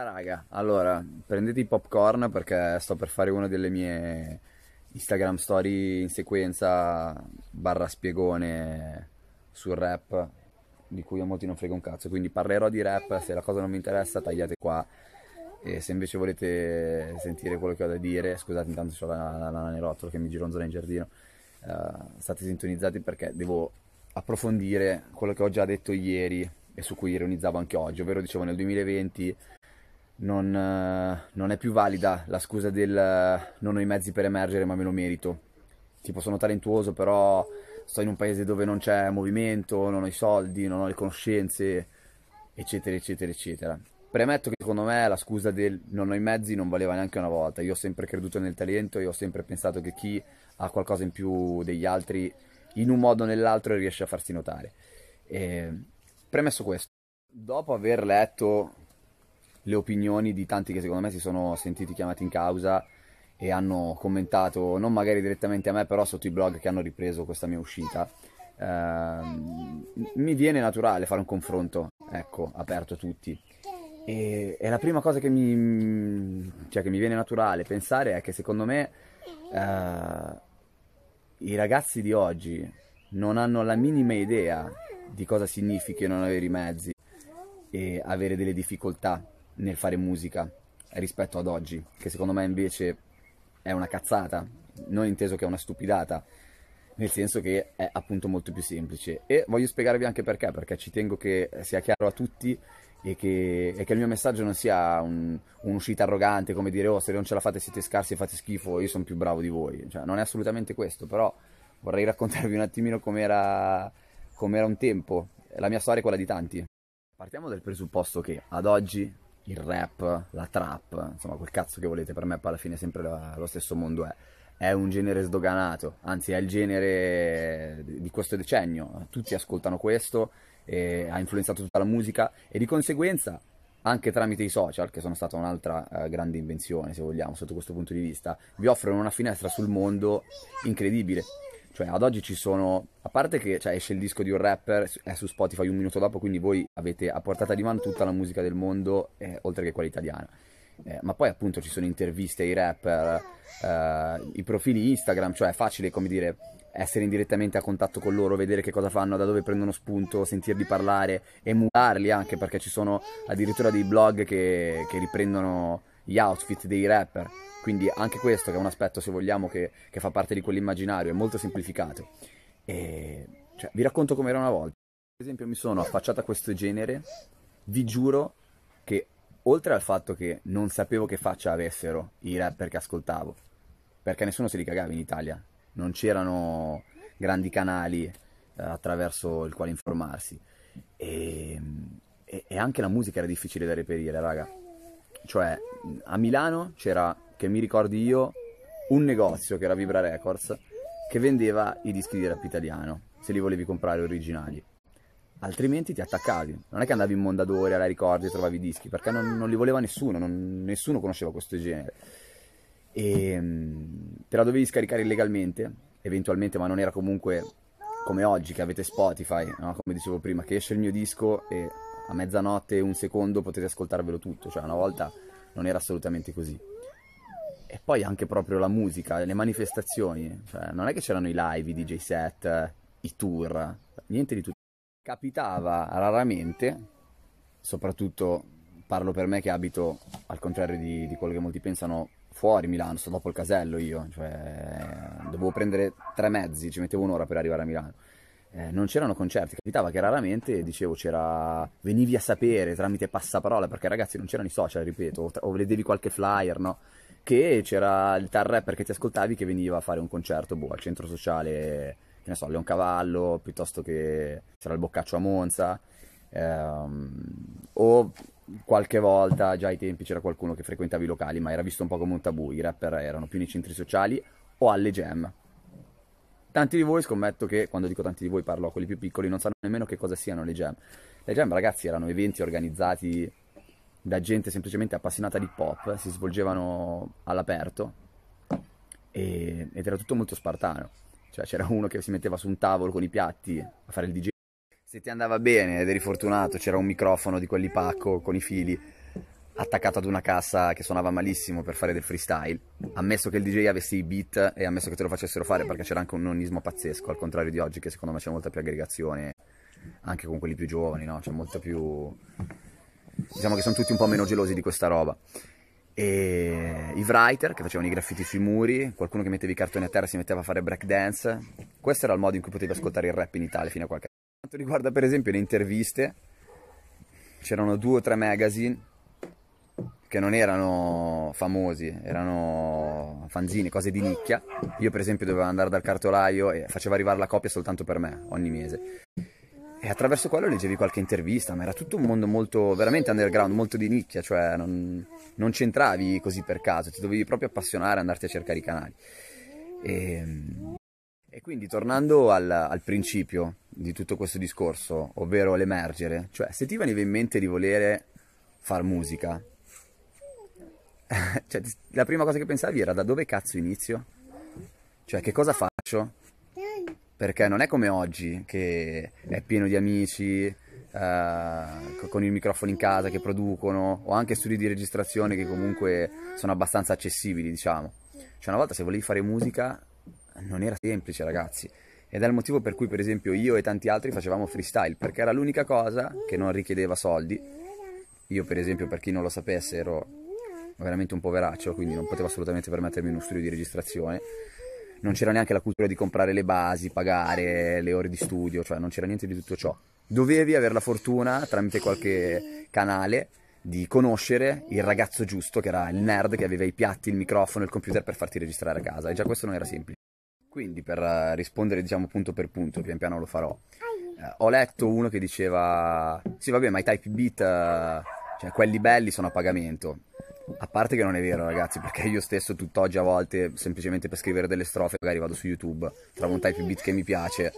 Ah, raga, allora prendete i popcorn perché sto per fare una delle mie Instagram story in sequenza barra spiegone sul rap di cui a molti non frega un cazzo, quindi parlerò di rap, se la cosa non mi interessa tagliate qua e se invece volete sentire quello che ho da dire, scusate intanto c'ho la, la, la nerottola che mi gironzola in giardino, uh, state sintonizzati perché devo approfondire quello che ho già detto ieri e su cui ironizzavo anche oggi, ovvero dicevo nel 2020 non, eh, non, è più valida la scusa del eh, non ho i mezzi per emergere ma me lo merito. Tipo sono talentuoso però sto in un paese dove non c'è movimento, non ho i soldi, non ho le conoscenze, eccetera, eccetera, eccetera. Premetto che secondo me la scusa del non ho i mezzi non valeva neanche una volta. Io ho sempre creduto nel talento, e ho sempre pensato che chi ha qualcosa in più degli altri, in un modo o nell'altro, riesce a farsi notare. E... Ehm, premesso questo, dopo aver letto le opinioni di tanti che secondo me si sono sentiti chiamati in causa e hanno commentato, non magari direttamente a me, però sotto i blog che hanno ripreso questa mia uscita. Uh, mi viene naturale fare un confronto, ecco, aperto a tutti. E, e la prima cosa che mi, cioè, che mi, viene naturale pensare è che secondo me uh, i ragazzi di oggi non hanno la minima idea di cosa significhi non avere i mezzi e avere delle difficoltà nel fare musica rispetto ad oggi, che secondo me invece è una cazzata, non inteso che è una stupidata, nel senso che è appunto molto più semplice. E voglio spiegarvi anche perché, perché ci tengo che sia chiaro a tutti e che, e che il mio messaggio non sia un, un'uscita arrogante, come dire, oh se non ce la fate siete scarsi e fate schifo, io sono più bravo di voi, cioè, non è assolutamente questo, però vorrei raccontarvi un attimino com'era, com'era un tempo, la mia storia è quella di tanti. Partiamo dal presupposto che ad oggi il rap, la trap, insomma quel cazzo che volete, per me alla fine sempre la, lo stesso mondo è. È un genere sdoganato, anzi è il genere di questo decennio, tutti ascoltano questo, ha influenzato tutta la musica e di conseguenza anche tramite i social, che sono stata un'altra eh, grande invenzione, se vogliamo, sotto questo punto di vista, vi offrono una finestra sul mondo incredibile. Cioè, ad oggi ci sono. A parte che cioè, esce il disco di un rapper, è su Spotify un minuto dopo, quindi voi avete a portata di mano tutta la musica del mondo, eh, oltre che quella italiana. Eh, ma poi, appunto, ci sono interviste ai rapper, eh, i profili Instagram, cioè è facile, come dire, essere indirettamente a contatto con loro, vedere che cosa fanno, da dove prendono spunto, sentirli parlare, emularli anche, perché ci sono addirittura dei blog che, che riprendono gli outfit dei rapper quindi anche questo, che è un aspetto, se vogliamo, che, che fa parte di quell'immaginario, è molto semplificato. E, cioè, vi racconto com'era una volta. Per esempio, mi sono affacciato a questo genere, vi giuro che oltre al fatto che non sapevo che faccia avessero i rapper che ascoltavo, perché nessuno si ricagava in Italia, non c'erano grandi canali eh, attraverso il quale informarsi. E, e, e, anche la musica era difficile da reperire, raga. Cioè, a Milano c'era che mi ricordi io, un negozio che era Vibra Records che vendeva i dischi di rap italiano, se li volevi comprare originali. Altrimenti ti attaccavi. Non è che andavi in Mondadori alla Ricordi e trovavi i dischi, perché non, non li voleva nessuno, non, nessuno conosceva questo genere. E ehm, te la dovevi scaricare illegalmente, eventualmente, ma non era comunque come oggi che avete Spotify, no? come dicevo prima, che esce il mio disco e a mezzanotte, un secondo potete ascoltarvelo tutto. Cioè, una volta non era assolutamente così. E poi anche proprio la musica, le manifestazioni, cioè non è che c'erano i live, i DJ set, i tour, niente di tutto. Capitava raramente, soprattutto parlo per me che abito al contrario di, di quello che molti pensano fuori Milano, sto dopo il casello io, cioè dovevo prendere tre mezzi, ci mettevo un'ora per arrivare a Milano. Eh, non c'erano concerti, capitava che raramente, dicevo, c'era venivi a sapere tramite passaparola, perché ragazzi non c'erano i social, ripeto, o, o vedevi qualche flyer, no? che c'era il tal rapper che ti ascoltavi che veniva a fare un concerto boh, al centro sociale, che ne so, Leoncavallo, piuttosto che c'era il Boccaccio a Monza, ehm, o qualche volta già ai tempi c'era qualcuno che frequentava i locali, ma era visto un po' come un tabù, i rapper erano più nei centri sociali o alle jam. Tanti di voi, scommetto che quando dico tanti di voi parlo a quelli più piccoli, non sanno nemmeno che cosa siano le jam. Le jam, ragazzi, erano eventi organizzati da gente semplicemente appassionata di pop, si svolgevano all'aperto e, ed era tutto molto spartano. Cioè c'era uno che si metteva su un tavolo con i piatti a fare il DJ. Se ti andava bene ed eri fortunato, c'era un microfono di quelli pacco con i fili attaccato ad una cassa che suonava malissimo per fare del freestyle. Ammesso che il DJ avesse i beat e ammesso che te lo facessero fare perché c'era anche un nonnismo pazzesco, al contrario di oggi che secondo me c'è molta più aggregazione anche con quelli più giovani, no? C'è molta più diciamo che sono tutti un po' meno gelosi di questa roba. E i writer che facevano i graffiti sui muri, qualcuno che metteva i cartoni a terra si metteva a fare breakdance. Questo era il modo in cui potevi ascoltare il rap in Italia fino a qualche anno. Per quanto riguarda per esempio le interviste, c'erano due o tre magazine che non erano famosi, erano fanzine, cose di nicchia. Io per esempio dovevo andare dal cartolaio e facevo arrivare la copia soltanto per me ogni mese e attraverso quello leggevi qualche intervista, ma era tutto un mondo molto, veramente underground, molto di nicchia, cioè non, non c'entravi così per caso, ti dovevi proprio appassionare e andarti a cercare i canali. E, ehm, e quindi tornando al, al, principio di tutto questo discorso, ovvero l'emergere, cioè se ti veniva in mente di volere far musica, cioè, la prima cosa che pensavi era da dove cazzo inizio? Cioè che cosa faccio? perché non è come oggi che è pieno di amici, Uh, con il microfono in casa che producono o anche studi di registrazione che comunque sono abbastanza accessibili, diciamo. Cioè, una volta se volevi fare musica non era semplice, ragazzi. Ed è il motivo per cui, per esempio, io e tanti altri facevamo freestyle, perché era l'unica cosa che non richiedeva soldi. Io, per esempio, per chi non lo sapesse, ero veramente un poveraccio, quindi non potevo assolutamente permettermi uno studio di registrazione non c'era neanche la cultura di comprare le basi, pagare le ore di studio, cioè non c'era niente di tutto ciò. Dovevi avere la fortuna tramite qualche canale di conoscere il ragazzo giusto, che era il nerd che aveva i piatti, il microfono, il computer per farti registrare a casa. E già questo non era semplice. Quindi per eh, rispondere diciamo punto per punto, pian piano lo farò. Eh, ho letto uno che diceva, sì vabbè ma i type beat, eh, cioè quelli belli sono a pagamento. A parte che non è vero, ragazzi, perché io stesso tutt'oggi a volte, semplicemente per scrivere delle strofe, magari vado su YouTube, trovo un type beat che mi piace,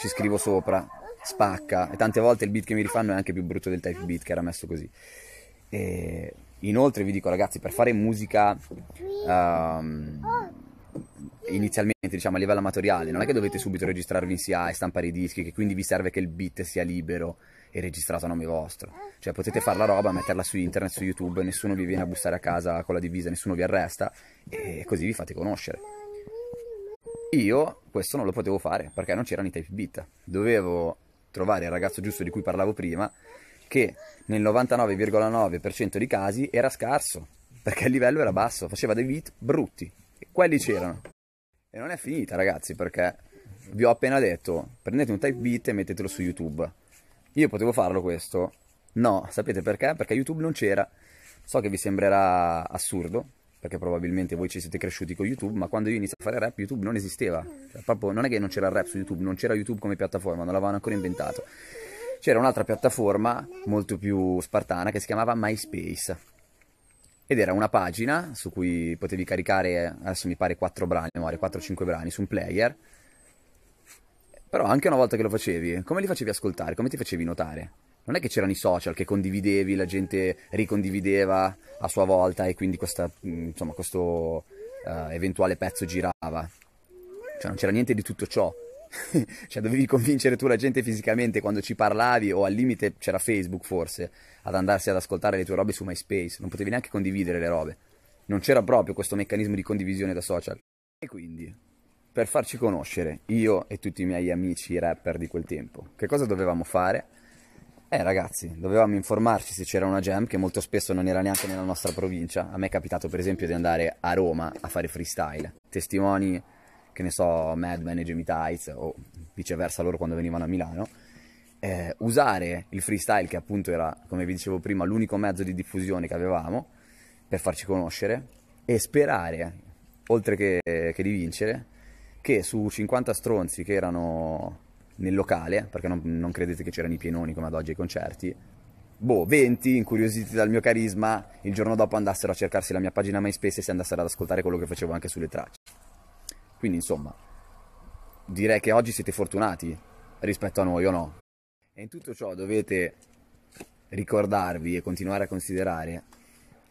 ci scrivo sopra, spacca, e tante volte il beat che mi rifanno è anche più brutto del type beat che era messo così. E inoltre vi dico, ragazzi, per fare musica. Um, inizialmente diciamo a livello amatoriale non è che dovete subito registrarvi in SIA e stampare i dischi che quindi vi serve che il beat sia libero e registrato a nome vostro. Cioè potete fare la roba, metterla su internet, su YouTube, nessuno vi viene a bussare a casa con la divisa, nessuno vi arresta e così vi fate conoscere. Io questo non lo potevo fare perché non c'erano i type beat. Dovevo trovare il ragazzo giusto di cui parlavo prima che nel 99,9% dei casi era scarso perché il livello era basso, faceva dei beat brutti e quelli c'erano. E non è finita ragazzi perché vi ho appena detto prendete un type beat e mettetelo su YouTube io potevo farlo questo? No, sapete perché? Perché YouTube non c'era. So che vi sembrerà assurdo, perché probabilmente voi ci siete cresciuti con YouTube, ma quando io iniziai a fare rap YouTube non esisteva. Cioè, proprio non è che non c'era il rap su YouTube, non c'era YouTube come piattaforma, non l'avevano ancora inventato. C'era un'altra piattaforma molto più spartana che si chiamava MySpace. Ed era una pagina su cui potevi caricare, adesso mi pare 4 brani, 4-5 brani su un player però anche una volta che lo facevi, come li facevi ascoltare? Come ti facevi notare? Non è che c'erano i social che condividevi, la gente ricondivideva a sua volta e quindi questa, mm, insomma, questo uh, eventuale pezzo girava. Cioè non c'era niente di tutto ciò. cioè dovevi convincere tu la gente fisicamente quando ci parlavi o al limite c'era Facebook forse ad andarsi ad ascoltare le tue robe su MySpace. Non potevi neanche condividere le robe. Non c'era proprio questo meccanismo di condivisione da social. E quindi per farci conoscere, io e tutti i miei amici rapper di quel tempo, che cosa dovevamo fare? Eh ragazzi, dovevamo informarci se c'era una jam che molto spesso non era neanche nella nostra provincia. A me è capitato per esempio di andare a Roma a fare freestyle. Testimoni, che ne so, Madman e Jimmy Tights o viceversa loro quando venivano a Milano. Eh, usare il freestyle che appunto era, come vi dicevo prima, l'unico mezzo di diffusione che avevamo per farci conoscere e sperare, oltre che, che di vincere, che su 50 stronzi che erano nel locale, perché non, non credete che c'erano i pienoni come ad oggi ai concerti, boh, 20 incuriositi dal mio carisma, il giorno dopo andassero a cercarsi la mia pagina MySpace e si andassero ad ascoltare quello che facevo anche sulle tracce. Quindi insomma, direi che oggi siete fortunati rispetto a noi o no. E in tutto ciò dovete ricordarvi e continuare a considerare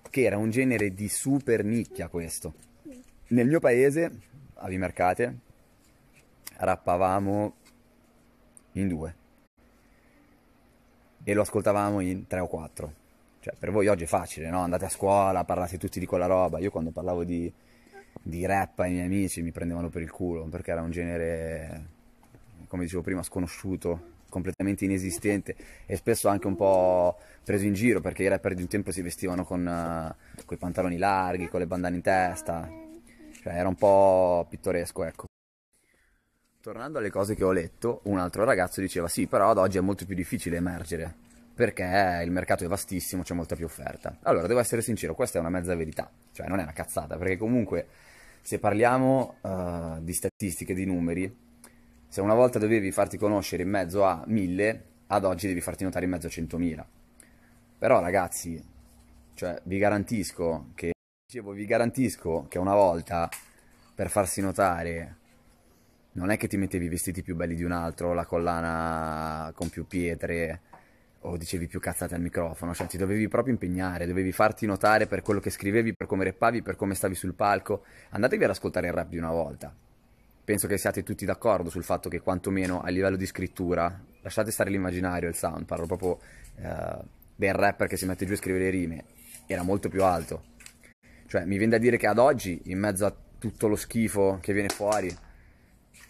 che era un genere di super nicchia questo. Nel mio paese a Vimercate, rappavamo in due e lo ascoltavamo in tre o quattro. Cioè, per voi oggi è facile, no? Andate a scuola, parlate tutti di quella roba. Io quando parlavo di, di rap ai miei amici mi prendevano per il culo perché era un genere, come dicevo prima, sconosciuto, completamente inesistente e spesso anche un po' preso in giro perché i rapper di un tempo si vestivano con uh, eh, i pantaloni larghi, con le bandane in testa, cioè, era un po' pittoresco, ecco. Tornando alle cose che ho letto, un altro ragazzo diceva sì, però ad oggi è molto più difficile emergere perché il mercato è vastissimo, c'è molta più offerta. Allora, devo essere sincero, questa è una mezza verità, cioè non è una cazzata, perché comunque se parliamo uh, di statistiche, di numeri, se una volta dovevi farti conoscere in mezzo a mille, ad oggi devi farti notare in mezzo a centomila. Però ragazzi, cioè, vi garantisco che Dicevo, cioè, vi garantisco che una volta, per farsi notare, non è che ti mettevi i vestiti più belli di un altro, la collana con più pietre o dicevi più cazzate al microfono, cioè ti dovevi proprio impegnare, dovevi farti notare per quello che scrivevi, per come reppavi, per come stavi sul palco. Andatevi ad ascoltare il rap di una volta. Penso che siate tutti d'accordo sul fatto che quantomeno a livello di scrittura, lasciate stare l'immaginario, il sound, parlo proprio eh, del rapper che si mette giù a scrivere le rime, era molto più alto cioè, mi viene da dire che ad oggi, in mezzo a tutto lo schifo che viene fuori,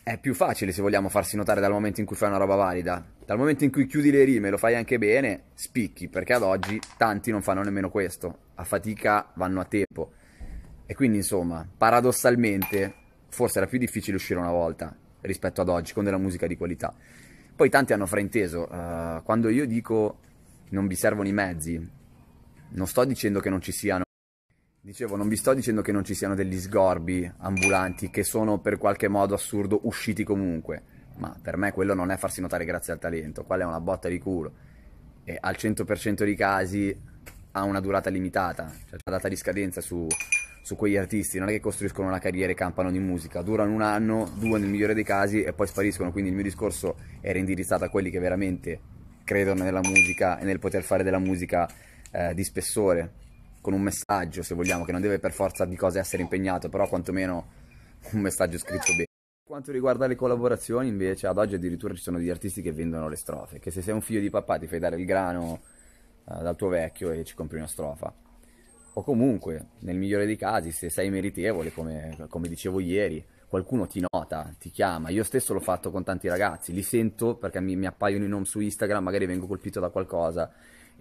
è più facile, se vogliamo, farsi notare dal momento in cui fai una roba valida. Dal momento in cui chiudi le rime e lo fai anche bene, spicchi, perché ad oggi tanti non fanno nemmeno questo. A fatica vanno a tempo. E quindi, insomma, paradossalmente, forse era più difficile uscire una volta rispetto ad oggi con della musica di qualità. Poi tanti hanno frainteso, uh, quando io dico non vi servono i mezzi, non sto dicendo che non ci siano Dicevo, non vi sto dicendo che non ci siano degli sgorbi ambulanti che sono per qualche modo assurdo usciti comunque, ma per me quello non è farsi notare grazie al talento, quella è una botta di culo. E al 100% dei casi ha una durata limitata, cioè la data di scadenza su, su quegli artisti, non è che costruiscono una carriera e campano di musica, durano un anno, due nel migliore dei casi e poi spariscono, quindi il mio discorso era indirizzato a quelli che veramente credono nella musica e nel poter fare della musica eh, di spessore con un messaggio, se vogliamo, che non deve per forza di cose essere impegnato, però quantomeno un messaggio scritto bene. Per quanto riguarda le collaborazioni, invece, ad oggi addirittura ci sono degli artisti che vendono le strofe, che se sei un figlio di papà ti fai dare il grano uh, dal tuo vecchio e ci compri una strofa. O comunque, nel migliore dei casi, se sei meritevole, come, come dicevo ieri, qualcuno ti nota, ti chiama. Io stesso l'ho fatto con tanti ragazzi, li sento perché mi, mi appaiono i nomi su Instagram, magari vengo colpito da qualcosa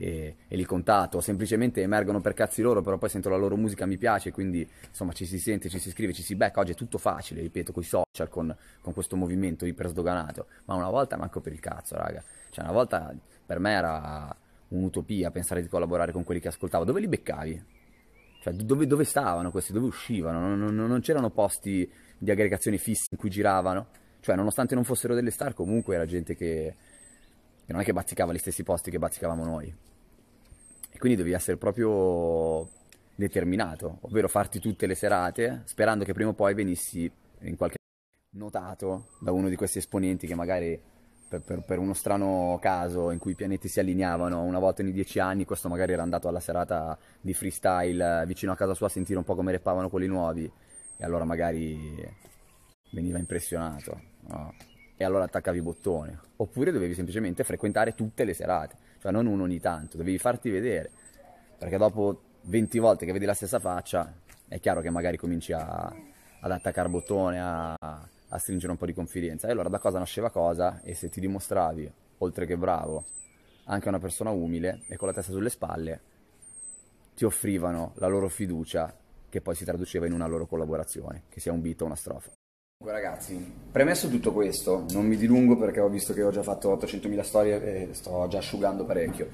e, e li contatto, semplicemente emergono per cazzi loro, però poi sento la loro musica, mi piace, quindi insomma ci si sente, ci si scrive, ci si becca, oggi è tutto facile, ripeto, con i social, con, con questo movimento iper sdoganato, ma una volta manco per il cazzo, raga, cioè una volta per me era un'utopia pensare di collaborare con quelli che ascoltavo, dove li beccavi? Cioè, dove, dove stavano questi? Dove uscivano? Non, non, non c'erano posti di aggregazione fissi in cui giravano? Cioè, nonostante non fossero delle star, comunque era gente che, che non è che bazzicava gli stessi posti che bazzicavamo noi. E quindi devi essere proprio determinato, ovvero farti tutte le serate sperando che prima o poi venissi in qualche modo notato da uno di questi esponenti che magari per, per, per, uno strano caso in cui i pianeti si allineavano una volta ogni dieci anni, questo magari era andato alla serata di freestyle vicino a casa sua a sentire un po' come reppavano quelli nuovi e allora magari veniva impressionato. No? e allora attaccavi bottone, oppure dovevi semplicemente frequentare tutte le serate, cioè non uno ogni tanto, dovevi farti vedere, perché dopo 20 volte che vedi la stessa faccia è chiaro che magari cominci a, ad attaccare bottone, a, a stringere un po' di confidenza. E allora da cosa nasceva cosa e se ti dimostravi, oltre che bravo, anche una persona umile e con la testa sulle spalle, ti offrivano la loro fiducia che poi si traduceva in una loro collaborazione, che sia un beat o una strofa. Ragazzi, premesso tutto questo, non mi dilungo perché ho visto che ho già fatto 800.000 storie e sto già asciugando parecchio.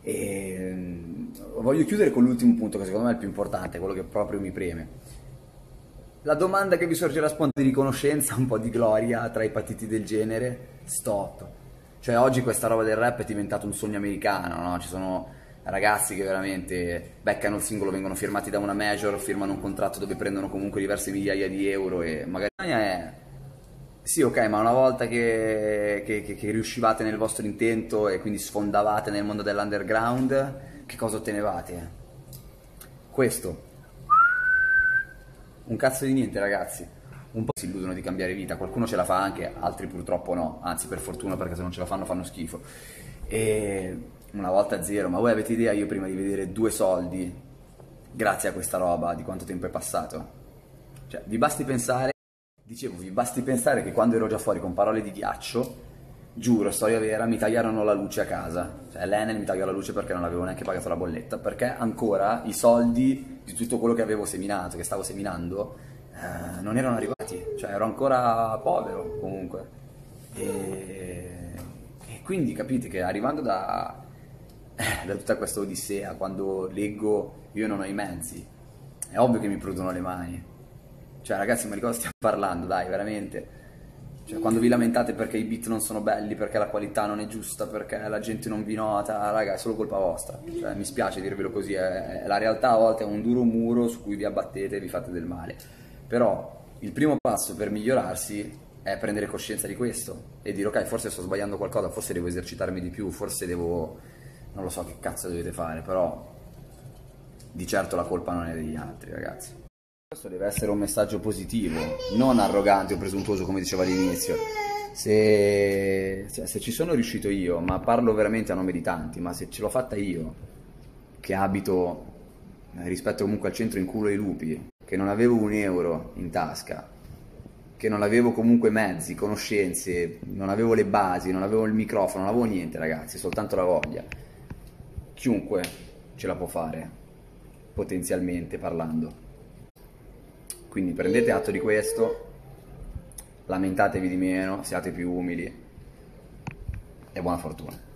E ehm, voglio chiudere con l'ultimo punto che secondo me è il più importante, quello che proprio mi preme. La domanda che vi sorgerà spontanea di riconoscenza, un po' di gloria tra i patiti del genere, stop. Cioè oggi questa roba del rap è diventata un sogno americano, no? Ci sono ragazzi che veramente beccano il singolo, vengono firmati da una major, firmano un contratto dove prendono comunque diverse migliaia di euro e magari è... Sì, ok, ma una volta che, che, che, che, riuscivate nel vostro intento e quindi sfondavate nel mondo dell'underground, che cosa ottenevate? Questo. Un cazzo di niente, ragazzi. Un po' si illudono di cambiare vita, qualcuno ce la fa anche, altri purtroppo no, anzi per fortuna perché se non ce la fanno fanno schifo. E una volta zero, ma voi avete idea io prima di vedere due soldi, grazie a questa roba, di quanto tempo è passato? Cioè, vi basti pensare, dicevo, vi basti pensare che quando ero già fuori con parole di ghiaccio, giuro, storia vera, mi tagliarono la luce a casa. Cioè, l'Enel mi tagliò la luce perché non avevo neanche pagato la bolletta, perché ancora i soldi di tutto quello che avevo seminato, che stavo seminando, eh, non erano arrivati. Cioè, ero ancora povero, comunque. E... e quindi capite che arrivando da eh, da tutta questa odissea, quando leggo io non ho i mezzi, è ovvio che mi prudono le mani. Cioè ragazzi, ma di cosa stiamo parlando? Dai, veramente. Cioè, quando vi lamentate perché i beat non sono belli, perché la qualità non è giusta, perché la gente non vi nota, raga, è solo colpa vostra. Cioè, mi spiace dirvelo così, è, è, la realtà a volte è un duro muro su cui vi abbattete e vi fate del male. Però il primo passo per migliorarsi è prendere coscienza di questo e dire ok, forse sto sbagliando qualcosa, forse devo esercitarmi di più, forse devo non lo so che cazzo dovete fare, però di certo la colpa non è degli altri, ragazzi. Questo deve essere un messaggio positivo, non arrogante o presuntuoso come diceva all'inizio. Se, cioè, se ci sono riuscito io, ma parlo veramente a nome di tanti, ma se ce l'ho fatta io, che abito eh, rispetto comunque al centro in culo ai lupi, che non avevo un euro in tasca, che non avevo comunque mezzi, conoscenze, non avevo le basi, non avevo il microfono, non avevo niente ragazzi, soltanto la voglia chiunque ce la può fare, potenzialmente parlando. Quindi prendete atto di questo, lamentatevi di meno, siate più umili e buona fortuna.